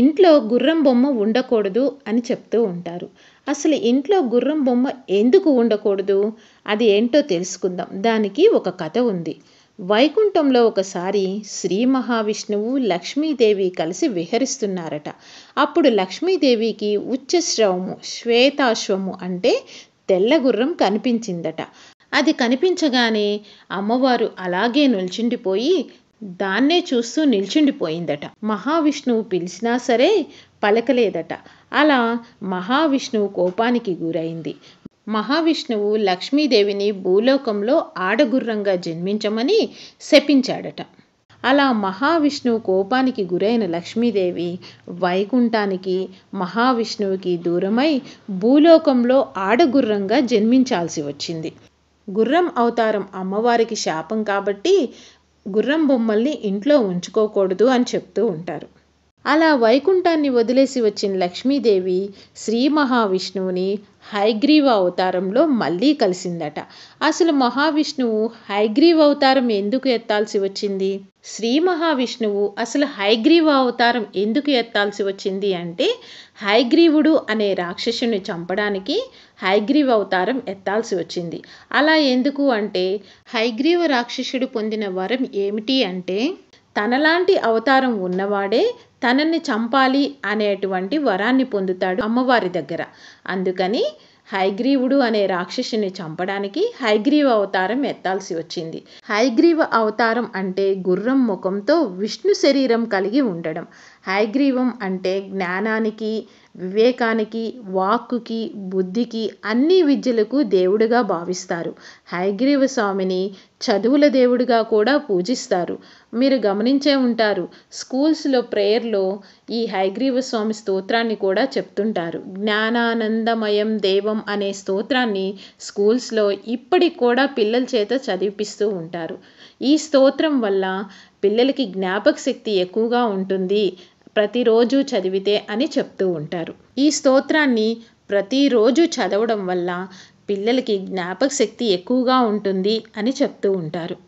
ఇంట్లో గుర్రం బొమ్మ ఉండకూడదు అని చెప్తూ ఉంటారు అసలు ఇంట్లో గుర్రం బొమ్మ ఎందుకు ఉండకూడదు అది ఏంటో తెలుసుకుందాం దానికి ఒక కథ ఉంది వైకుంఠంలో ఒకసారి శ్రీ మహావిష్ణువు లక్ష్మీదేవి కలిసి విహరిస్తున్నారట అప్పుడు లక్ష్మీదేవికి ఉచ్చశ్రవము శ్వేతాశ్వము అంటే తెల్లగుర్రం కనిపించిందట అది కనిపించగానే అమ్మవారు అలాగే నిల్చుండిపోయి దాన్నే చూస్తూ నిల్చుండిపోయిందట మహావిష్ణువు పిలిచినా సరే పలకలేదట అలా మహావిష్ణువు కోపానికి గురైంది మహావిష్ణువు లక్ష్మీదేవిని భూలోకంలో ఆడగుర్రంగా జన్మించమని శపించాడట అలా మహావిష్ణువు కోపానికి గురైన లక్ష్మీదేవి వైకుంఠానికి మహావిష్ణువుకి దూరమై భూలోకంలో ఆడగుర్రంగా జన్మించాల్సి వచ్చింది గుర్రం అవతారం అమ్మవారికి శాపం కాబట్టి గుర్రం బొమ్మల్ని ఇంట్లో ఉంచుకోకూడదు అని చెప్తూ ఉంటారు అలా వైకుంఠాన్ని వదిలేసి వచ్చిన లక్ష్మీదేవి శ్రీ మహావిష్ణువుని హైగ్రీవ అవతారంలో మళ్ళీ కలిసిందట అసలు మహావిష్ణువు హైగ్రీవ అవతారం ఎందుకు ఎత్తాల్సి వచ్చింది శ్రీ మహావిష్ణువు అసలు హైగ్రీవ అవతారం ఎందుకు ఎత్తాల్సి వచ్చింది అంటే హైగ్రీవుడు అనే రాక్షసుని చంపడానికి హైగ్రీవ అవతారం ఎత్తాల్సి వచ్చింది అలా ఎందుకు అంటే హైగ్రీవ రాక్షసుడు పొందిన వరం ఏమిటి అంటే తనలాంటి అవతారం ఉన్నవాడే తనని చంపాలి అనేటువంటి వరాన్ని పొందుతాడు అమ్మవారి దగ్గర అందుకని హైగ్రీవుడు అనే రాక్షసుని చంపడానికి హైగ్రీవ అవతారం ఎత్తాల్సి వచ్చింది హైగ్రీవ అవతారం అంటే గుర్రం ముఖంతో విష్ణు శరీరం కలిగి ఉండడం హయగ్రీవం అంటే జ్ఞానానికి వివేకానికి వాక్కుకి బుద్ధికి అన్ని విద్యలకు దేవుడుగా భావిస్తారు హయగ్రీవ స్వామిని చదువుల దేవుడిగా కూడా పూజిస్తారు మీరు గమనించే ఉంటారు స్కూల్స్లో ప్రేయర్లో ఈ హయగ్రీవ స్వామి స్తోత్రాన్ని కూడా చెప్తుంటారు జ్ఞానానందమయం దేవం అనే స్తోత్రాన్ని స్కూల్స్లో ఇప్పటికి కూడా పిల్లల చేత చదివిపిస్తూ ఉంటారు ఈ స్తోత్రం వల్ల పిల్లలకి జ్ఞాపక శక్తి ఎక్కువగా ఉంటుంది ప్రతిరోజు చదివితే అని చెప్తూ ఉంటారు ఈ స్తోత్రాన్ని ప్రతిరోజు చదవడం వల్ల పిల్లలకి జ్ఞాపక శక్తి ఎక్కువగా ఉంటుంది అని చెప్తూ ఉంటారు